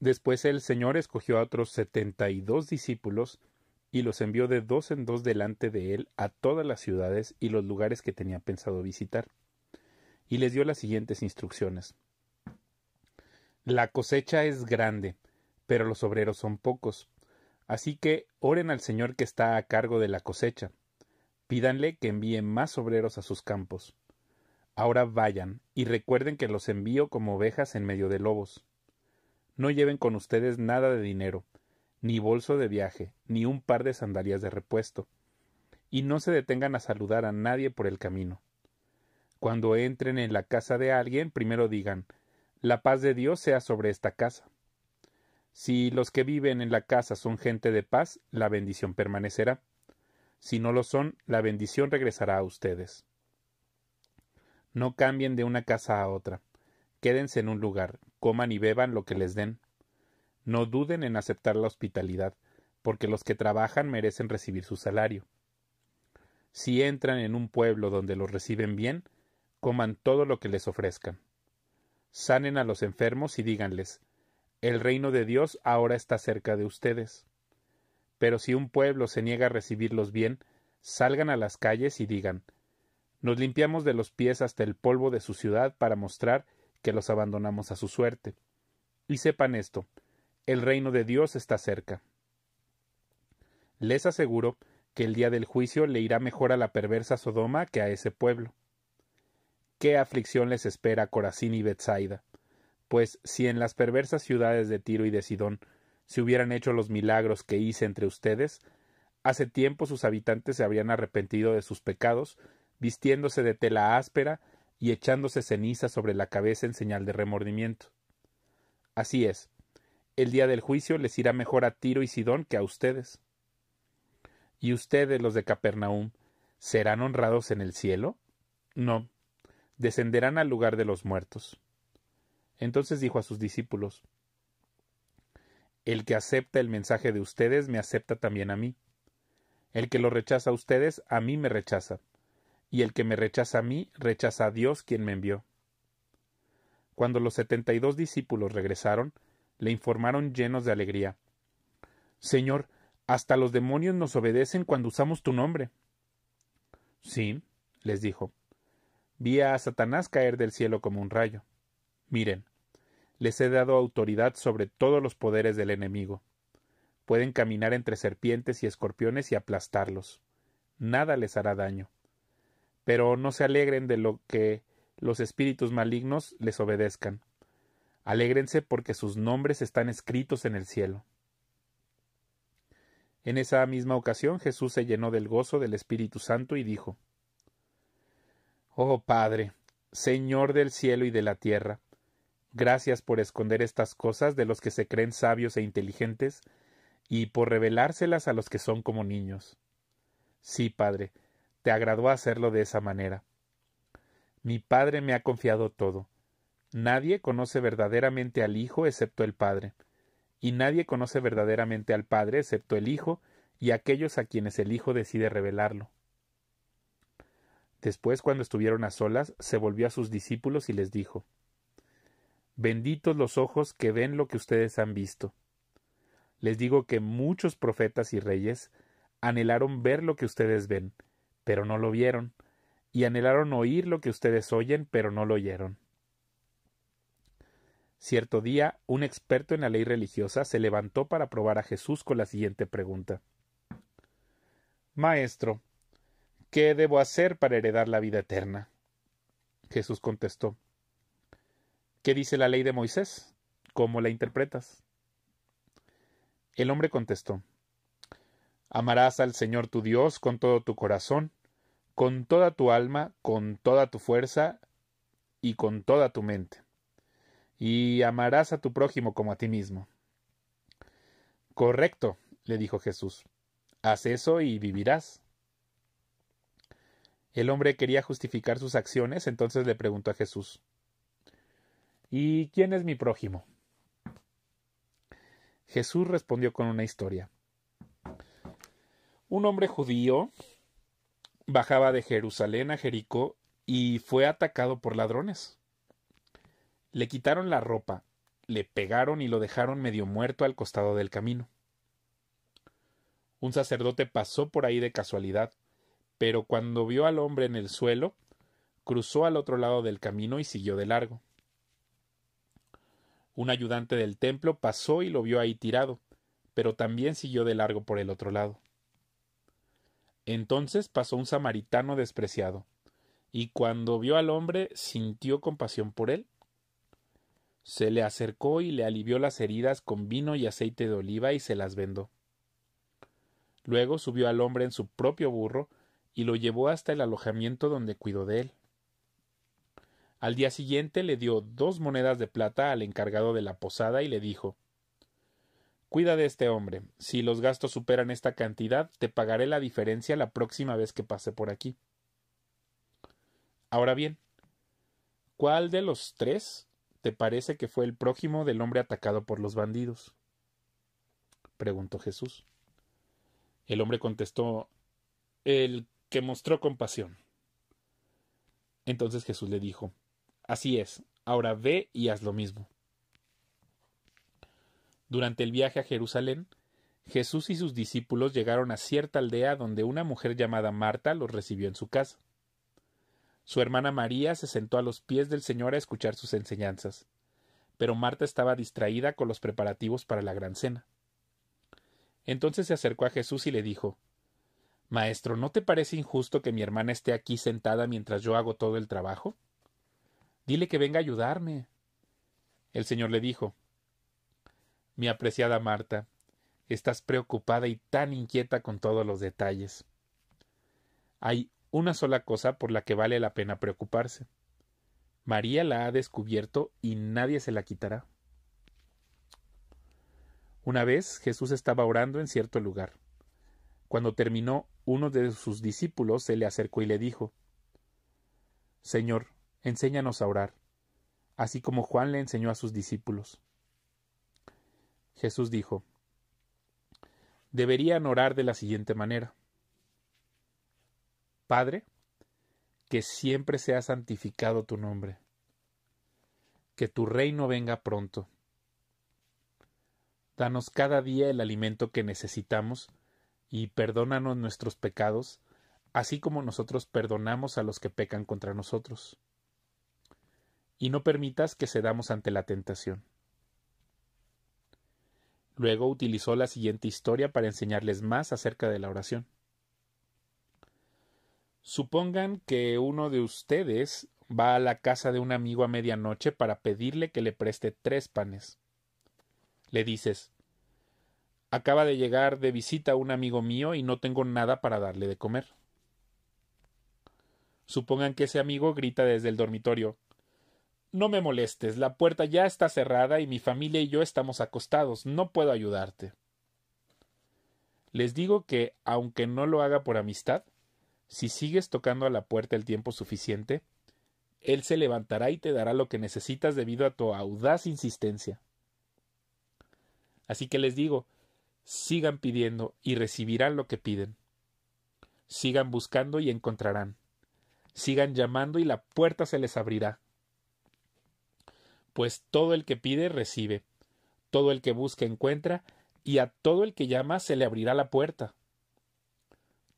Después el Señor escogió a otros setenta y dos discípulos y los envió de dos en dos delante de él a todas las ciudades y los lugares que tenía pensado visitar. Y les dio las siguientes instrucciones. La cosecha es grande, pero los obreros son pocos. Así que oren al Señor que está a cargo de la cosecha. Pídanle que envíe más obreros a sus campos. Ahora vayan y recuerden que los envío como ovejas en medio de lobos. No lleven con ustedes nada de dinero, ni bolso de viaje, ni un par de sandalias de repuesto, y no se detengan a saludar a nadie por el camino. Cuando entren en la casa de alguien, primero digan La paz de Dios sea sobre esta casa. Si los que viven en la casa son gente de paz, la bendición permanecerá. Si no lo son, la bendición regresará a ustedes. No cambien de una casa a otra. Quédense en un lugar, coman y beban lo que les den. No duden en aceptar la hospitalidad, porque los que trabajan merecen recibir su salario. Si entran en un pueblo donde los reciben bien, coman todo lo que les ofrezcan. Sanen a los enfermos y díganles El reino de Dios ahora está cerca de ustedes. Pero si un pueblo se niega a recibirlos bien, salgan a las calles y digan Nos limpiamos de los pies hasta el polvo de su ciudad para mostrar que los abandonamos a su suerte. Y sepan esto, el reino de Dios está cerca. Les aseguro que el día del juicio le irá mejor a la perversa Sodoma que a ese pueblo. Qué aflicción les espera a Corazín y Betsaida, pues si en las perversas ciudades de Tiro y de Sidón se hubieran hecho los milagros que hice entre ustedes, hace tiempo sus habitantes se habrían arrepentido de sus pecados, vistiéndose de tela áspera y echándose ceniza sobre la cabeza en señal de remordimiento. Así es, el día del juicio les irá mejor a Tiro y Sidón que a ustedes. ¿Y ustedes, los de Capernaum, serán honrados en el cielo? No, descenderán al lugar de los muertos. Entonces dijo a sus discípulos, El que acepta el mensaje de ustedes me acepta también a mí. El que lo rechaza a ustedes, a mí me rechaza, y el que me rechaza a mí, rechaza a Dios quien me envió. Cuando los setenta y dos discípulos regresaron, le informaron llenos de alegría Señor, hasta los demonios nos obedecen cuando usamos tu nombre. Sí, les dijo. Vi a Satanás caer del cielo como un rayo. Miren, les he dado autoridad sobre todos los poderes del enemigo. Pueden caminar entre serpientes y escorpiones y aplastarlos. Nada les hará daño pero no se alegren de lo que los espíritus malignos les obedezcan. Alégrense porque sus nombres están escritos en el cielo. En esa misma ocasión Jesús se llenó del gozo del Espíritu Santo y dijo Oh Padre, Señor del cielo y de la tierra, gracias por esconder estas cosas de los que se creen sabios e inteligentes, y por revelárselas a los que son como niños. Sí, Padre, te agradó hacerlo de esa manera. Mi Padre me ha confiado todo. Nadie conoce verdaderamente al Hijo excepto el Padre, y nadie conoce verdaderamente al Padre excepto el Hijo y aquellos a quienes el Hijo decide revelarlo. Después, cuando estuvieron a solas, se volvió a sus discípulos y les dijo Benditos los ojos que ven lo que ustedes han visto. Les digo que muchos profetas y reyes anhelaron ver lo que ustedes ven, pero no lo vieron, y anhelaron oír lo que ustedes oyen, pero no lo oyeron. Cierto día, un experto en la ley religiosa se levantó para probar a Jesús con la siguiente pregunta. Maestro, ¿qué debo hacer para heredar la vida eterna? Jesús contestó. ¿Qué dice la ley de Moisés? ¿Cómo la interpretas? El hombre contestó. Amarás al Señor tu Dios con todo tu corazón, con toda tu alma, con toda tu fuerza y con toda tu mente. Y amarás a tu prójimo como a ti mismo. Correcto, le dijo Jesús. Haz eso y vivirás. El hombre quería justificar sus acciones, entonces le preguntó a Jesús ¿Y quién es mi prójimo? Jesús respondió con una historia. Un hombre judío bajaba de Jerusalén a Jericó y fue atacado por ladrones. Le quitaron la ropa, le pegaron y lo dejaron medio muerto al costado del camino. Un sacerdote pasó por ahí de casualidad, pero cuando vio al hombre en el suelo, cruzó al otro lado del camino y siguió de largo. Un ayudante del templo pasó y lo vio ahí tirado, pero también siguió de largo por el otro lado. Entonces pasó un samaritano despreciado, y cuando vio al hombre sintió compasión por él. Se le acercó y le alivió las heridas con vino y aceite de oliva y se las vendó. Luego subió al hombre en su propio burro y lo llevó hasta el alojamiento donde cuidó de él. Al día siguiente le dio dos monedas de plata al encargado de la posada y le dijo Cuida de este hombre. Si los gastos superan esta cantidad, te pagaré la diferencia la próxima vez que pase por aquí. Ahora bien, ¿cuál de los tres te parece que fue el prójimo del hombre atacado por los bandidos? preguntó Jesús. El hombre contestó el que mostró compasión. Entonces Jesús le dijo Así es, ahora ve y haz lo mismo. Durante el viaje a Jerusalén, Jesús y sus discípulos llegaron a cierta aldea donde una mujer llamada Marta los recibió en su casa. Su hermana María se sentó a los pies del Señor a escuchar sus enseñanzas, pero Marta estaba distraída con los preparativos para la gran cena. Entonces se acercó a Jesús y le dijo Maestro, ¿no te parece injusto que mi hermana esté aquí sentada mientras yo hago todo el trabajo? Dile que venga a ayudarme. El Señor le dijo mi apreciada Marta, estás preocupada y tan inquieta con todos los detalles. Hay una sola cosa por la que vale la pena preocuparse. María la ha descubierto y nadie se la quitará. Una vez Jesús estaba orando en cierto lugar. Cuando terminó, uno de sus discípulos se le acercó y le dijo Señor, enséñanos a orar, así como Juan le enseñó a sus discípulos. Jesús dijo, deberían orar de la siguiente manera. Padre, que siempre sea santificado tu nombre, que tu reino venga pronto. Danos cada día el alimento que necesitamos y perdónanos nuestros pecados, así como nosotros perdonamos a los que pecan contra nosotros. Y no permitas que cedamos ante la tentación. Luego utilizó la siguiente historia para enseñarles más acerca de la oración. Supongan que uno de ustedes va a la casa de un amigo a medianoche para pedirle que le preste tres panes. Le dices Acaba de llegar de visita un amigo mío y no tengo nada para darle de comer. Supongan que ese amigo grita desde el dormitorio no me molestes, la puerta ya está cerrada y mi familia y yo estamos acostados, no puedo ayudarte. Les digo que, aunque no lo haga por amistad, si sigues tocando a la puerta el tiempo suficiente, él se levantará y te dará lo que necesitas debido a tu audaz insistencia. Así que les digo, sigan pidiendo y recibirán lo que piden. Sigan buscando y encontrarán. Sigan llamando y la puerta se les abrirá pues todo el que pide recibe, todo el que busca encuentra, y a todo el que llama se le abrirá la puerta.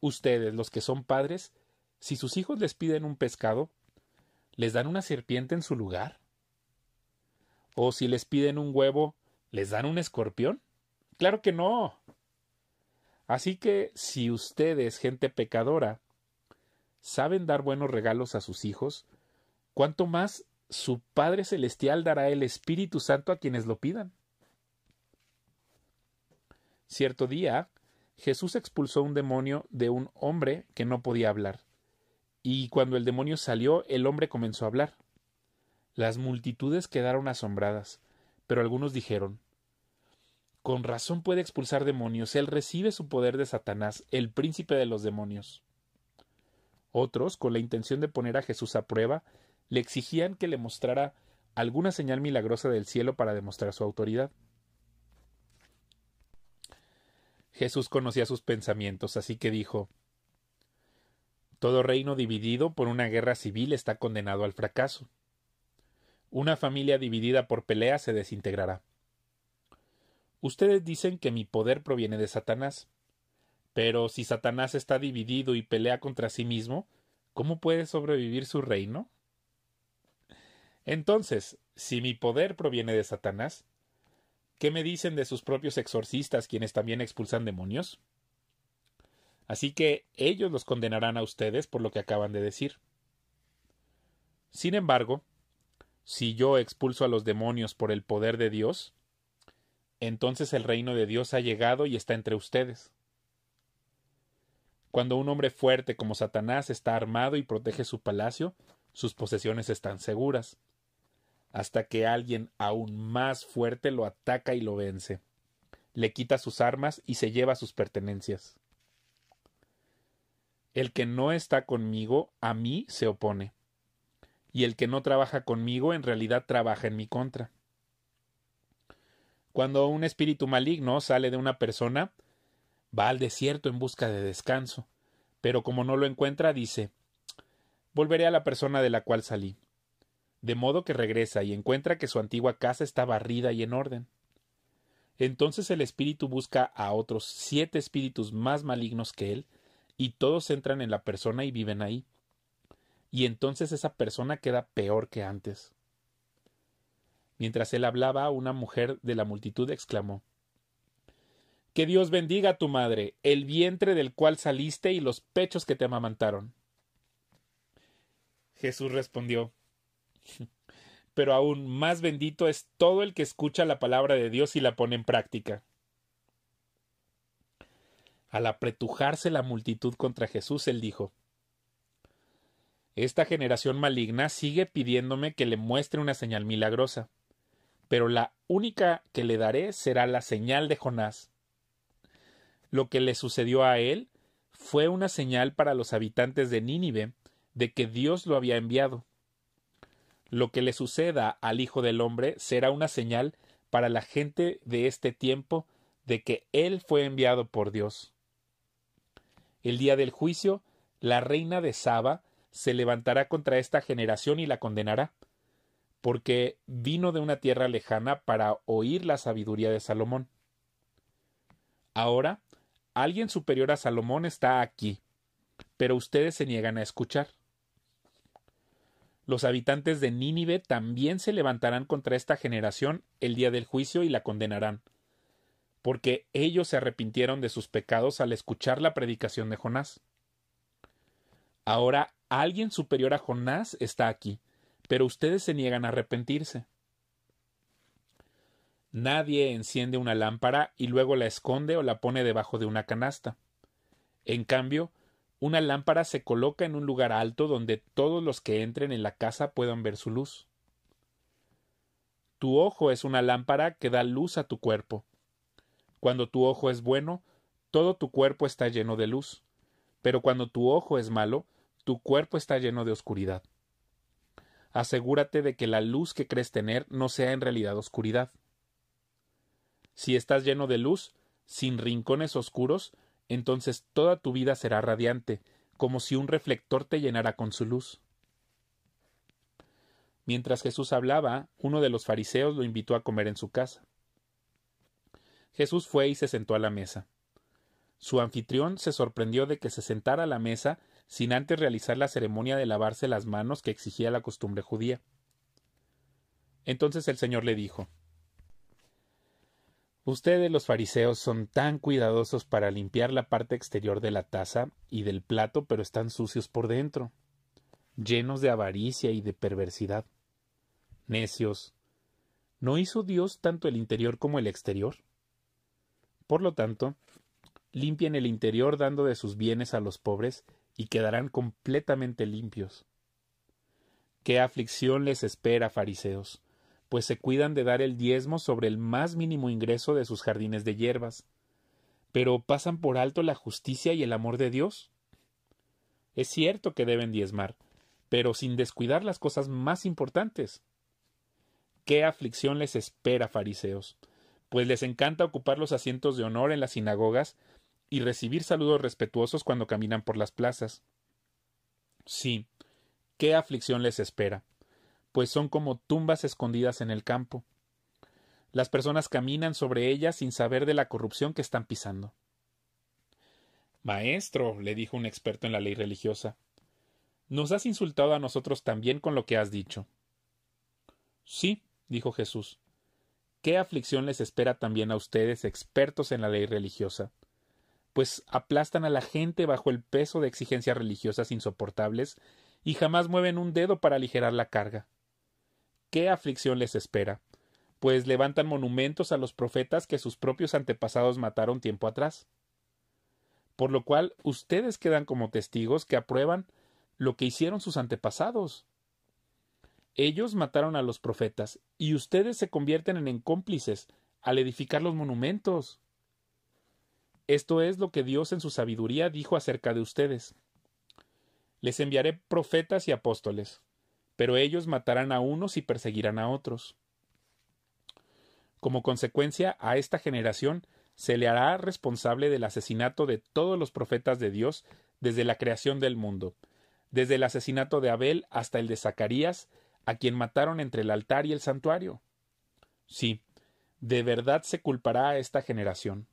Ustedes, los que son padres, si sus hijos les piden un pescado, ¿les dan una serpiente en su lugar? ¿O si les piden un huevo, ¿les dan un escorpión? Claro que no. Así que si ustedes, gente pecadora, saben dar buenos regalos a sus hijos, ¿cuánto más su Padre Celestial dará el Espíritu Santo a quienes lo pidan. Cierto día, Jesús expulsó un demonio de un hombre que no podía hablar, y cuando el demonio salió, el hombre comenzó a hablar. Las multitudes quedaron asombradas, pero algunos dijeron Con razón puede expulsar demonios, él recibe su poder de Satanás, el príncipe de los demonios. Otros, con la intención de poner a Jesús a prueba, le exigían que le mostrara alguna señal milagrosa del cielo para demostrar su autoridad. Jesús conocía sus pensamientos, así que dijo Todo reino dividido por una guerra civil está condenado al fracaso. Una familia dividida por pelea se desintegrará. Ustedes dicen que mi poder proviene de Satanás. Pero si Satanás está dividido y pelea contra sí mismo, ¿cómo puede sobrevivir su reino? Entonces, si mi poder proviene de Satanás, ¿qué me dicen de sus propios exorcistas, quienes también expulsan demonios? Así que ellos los condenarán a ustedes por lo que acaban de decir. Sin embargo, si yo expulso a los demonios por el poder de Dios, entonces el reino de Dios ha llegado y está entre ustedes. Cuando un hombre fuerte como Satanás está armado y protege su palacio, sus posesiones están seguras hasta que alguien aún más fuerte lo ataca y lo vence. Le quita sus armas y se lleva sus pertenencias. El que no está conmigo, a mí se opone. Y el que no trabaja conmigo, en realidad trabaja en mi contra. Cuando un espíritu maligno sale de una persona, va al desierto en busca de descanso, pero como no lo encuentra, dice Volveré a la persona de la cual salí de modo que regresa y encuentra que su antigua casa está barrida y en orden. Entonces el espíritu busca a otros siete espíritus más malignos que él, y todos entran en la persona y viven ahí. Y entonces esa persona queda peor que antes. Mientras él hablaba, una mujer de la multitud exclamó Que Dios bendiga a tu madre, el vientre del cual saliste y los pechos que te amamantaron. Jesús respondió pero aún más bendito es todo el que escucha la palabra de Dios y la pone en práctica. Al apretujarse la multitud contra Jesús, él dijo Esta generación maligna sigue pidiéndome que le muestre una señal milagrosa, pero la única que le daré será la señal de Jonás. Lo que le sucedió a él fue una señal para los habitantes de Nínive de que Dios lo había enviado lo que le suceda al Hijo del Hombre será una señal para la gente de este tiempo de que Él fue enviado por Dios. El día del juicio, la reina de Saba se levantará contra esta generación y la condenará, porque vino de una tierra lejana para oír la sabiduría de Salomón. Ahora, alguien superior a Salomón está aquí, pero ustedes se niegan a escuchar. Los habitantes de Nínive también se levantarán contra esta generación el día del juicio y la condenarán, porque ellos se arrepintieron de sus pecados al escuchar la predicación de Jonás. Ahora alguien superior a Jonás está aquí, pero ustedes se niegan a arrepentirse. Nadie enciende una lámpara y luego la esconde o la pone debajo de una canasta. En cambio, una lámpara se coloca en un lugar alto donde todos los que entren en la casa puedan ver su luz. Tu ojo es una lámpara que da luz a tu cuerpo. Cuando tu ojo es bueno, todo tu cuerpo está lleno de luz, pero cuando tu ojo es malo, tu cuerpo está lleno de oscuridad. Asegúrate de que la luz que crees tener no sea en realidad oscuridad. Si estás lleno de luz, sin rincones oscuros, entonces toda tu vida será radiante, como si un reflector te llenara con su luz. Mientras Jesús hablaba, uno de los fariseos lo invitó a comer en su casa. Jesús fue y se sentó a la mesa. Su anfitrión se sorprendió de que se sentara a la mesa sin antes realizar la ceremonia de lavarse las manos que exigía la costumbre judía. Entonces el Señor le dijo Ustedes los fariseos son tan cuidadosos para limpiar la parte exterior de la taza y del plato, pero están sucios por dentro, llenos de avaricia y de perversidad. Necios, ¿no hizo Dios tanto el interior como el exterior? Por lo tanto, limpien el interior dando de sus bienes a los pobres y quedarán completamente limpios. ¿Qué aflicción les espera, fariseos? pues se cuidan de dar el diezmo sobre el más mínimo ingreso de sus jardines de hierbas. Pero pasan por alto la justicia y el amor de Dios. Es cierto que deben diezmar, pero sin descuidar las cosas más importantes. ¿Qué aflicción les espera, fariseos? Pues les encanta ocupar los asientos de honor en las sinagogas y recibir saludos respetuosos cuando caminan por las plazas. Sí, qué aflicción les espera pues son como tumbas escondidas en el campo. Las personas caminan sobre ellas sin saber de la corrupción que están pisando. Maestro, le dijo un experto en la ley religiosa, nos has insultado a nosotros también con lo que has dicho. Sí, dijo Jesús, ¿qué aflicción les espera también a ustedes, expertos en la ley religiosa? Pues aplastan a la gente bajo el peso de exigencias religiosas insoportables y jamás mueven un dedo para aligerar la carga qué aflicción les espera, pues levantan monumentos a los profetas que sus propios antepasados mataron tiempo atrás. Por lo cual ustedes quedan como testigos que aprueban lo que hicieron sus antepasados. Ellos mataron a los profetas y ustedes se convierten en cómplices al edificar los monumentos. Esto es lo que Dios en su sabiduría dijo acerca de ustedes. Les enviaré profetas y apóstoles, pero ellos matarán a unos y perseguirán a otros. Como consecuencia, a esta generación se le hará responsable del asesinato de todos los profetas de Dios desde la creación del mundo, desde el asesinato de Abel hasta el de Zacarías, a quien mataron entre el altar y el santuario. Sí, de verdad se culpará a esta generación.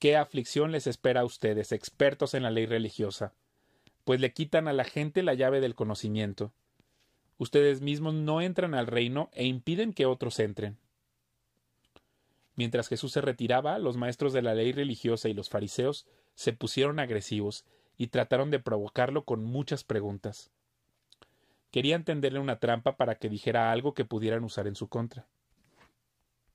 ¿Qué aflicción les espera a ustedes, expertos en la ley religiosa? Pues le quitan a la gente la llave del conocimiento ustedes mismos no entran al reino e impiden que otros entren. Mientras Jesús se retiraba, los maestros de la ley religiosa y los fariseos se pusieron agresivos y trataron de provocarlo con muchas preguntas. Querían tenderle una trampa para que dijera algo que pudieran usar en su contra.